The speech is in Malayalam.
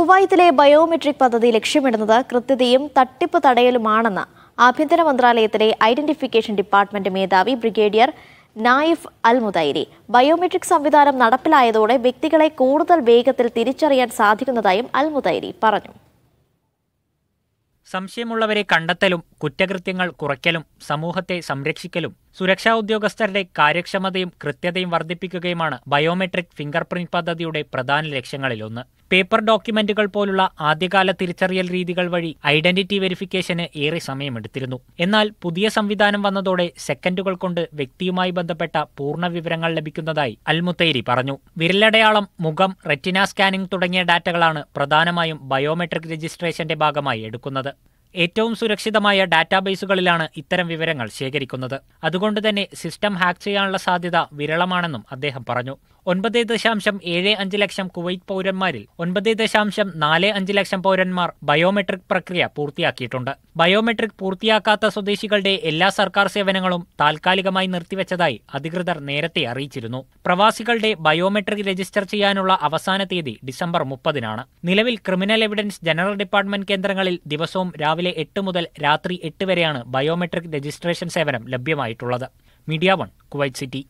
കുവൈത്തിലെ ബയോമെട്രിക് പദ്ധതി ലക്ഷ്യമിടുന്നത് കൃത്യതയും തട്ടിപ്പ് തടയലുമാണെന്ന് ആഭ്യന്തര മന്ത്രാലയത്തിലെ ഐഡന്റിഫിക്കേഷൻ ഡിപ്പാർട്ട്മെന്റ് മേധാവി brigadier Naif al Mutairi biometric സംവിധാനം നടപ്പിലായതോടെ വ്യക്തികളെ കൂടുതൽ വേഗത്തിൽ തിരിച്ചറിയാൻ സാധിക്കുന്നതായും അൽ മുതൈരി പറഞ്ഞു സംശയമുള്ളവരെ കണ്ടെത്തലും കുറ്റകൃത്യങ്ങൾ കുറയ്ക്കലും സമൂഹത്തെ സംരക്ഷിക്കലും സുരക്ഷാ ഉദ്യോഗസ്ഥരുടെ കാര്യക്ഷമതയും കൃത്യതയും വർദ്ധിപ്പിക്കുകയുമാണ് ബയോമെട്രിക് ഫിംഗർ പ്രിന്റ് പദ്ധതിയുടെ പ്രധാന ലക്ഷ്യങ്ങളിലൊന്ന് പേപ്പർ ഡോക്യുമെന്റുകൾ പോലുള്ള ആദ്യകാല തിരിച്ചറിയൽ രീതികൾ വഴി ഐഡന്റിറ്റി വെരിഫിക്കേഷന് ഏറെ സമയമെടുത്തിരുന്നു എന്നാൽ പുതിയ സംവിധാനം വന്നതോടെ സെക്കൻഡുകൾ കൊണ്ട് വ്യക്തിയുമായി ബന്ധപ്പെട്ട പൂർണ്ണ വിവരങ്ങൾ ലഭിക്കുന്നതായി അൽമുത്തൈരി പറഞ്ഞു വിരലടയാളം മുഖം റെറ്റിന സ്കാനിംഗ് തുടങ്ങിയ ഡാറ്റകളാണ് പ്രധാനമായും ബയോമെട്രിക് രജിസ്ട്രേഷന്റെ ഭാഗമായി എടുക്കുന്നത് ഏറ്റവും സുരക്ഷിതമായ ഡാറ്റാബേസുകളിലാണ് ഇത്തരം വിവരങ്ങൾ ശേഖരിക്കുന്നത് അതുകൊണ്ട് തന്നെ സിസ്റ്റം ഹാക്ക് ചെയ്യാനുള്ള സാധ്യത വിരളമാണെന്നും അദ്ദേഹം പറഞ്ഞു ഒൻപത് ദശാംശം ഏഴ് അഞ്ച് ലക്ഷം കുവൈറ്റ് പൗരന്മാരിൽ ഒൻപത് ദശാംശം നാല് അഞ്ച് ലക്ഷം പൗരന്മാർ ബയോമെട്രിക് പ്രക്രിയ പൂർത്തിയാക്കിയിട്ടുണ്ട് ബയോമെട്രിക് പൂർത്തിയാക്കാത്ത സ്വദേശികളുടെ എല്ലാ സർക്കാർ സേവനങ്ങളും താൽക്കാലികമായി നിർത്തിവെച്ചതായി അധികൃതർ നേരത്തെ അറിയിച്ചിരുന്നു പ്രവാസികളുടെ ബയോമെട്രിക് രജിസ്റ്റർ ചെയ്യാനുള്ള അവസാന തീയതി ഡിസംബർ മുപ്പതിനാണ് നിലവിൽ ക്രിമിനൽ എവിഡൻസ് ജനറൽ ഡിപ്പാർട്ട്മെന്റ് കേന്ദ്രങ്ങളിൽ ദിവസവും രാവിലെ എട്ട് മുതൽ രാത്രി എട്ട് വരെയാണ് ബയോമെട്രിക് രജിസ്ട്രേഷൻ സേവനം ലഭ്യമായിട്ടുള്ളത് മീഡിയ വൺ കുവൈറ്റ് സിറ്റി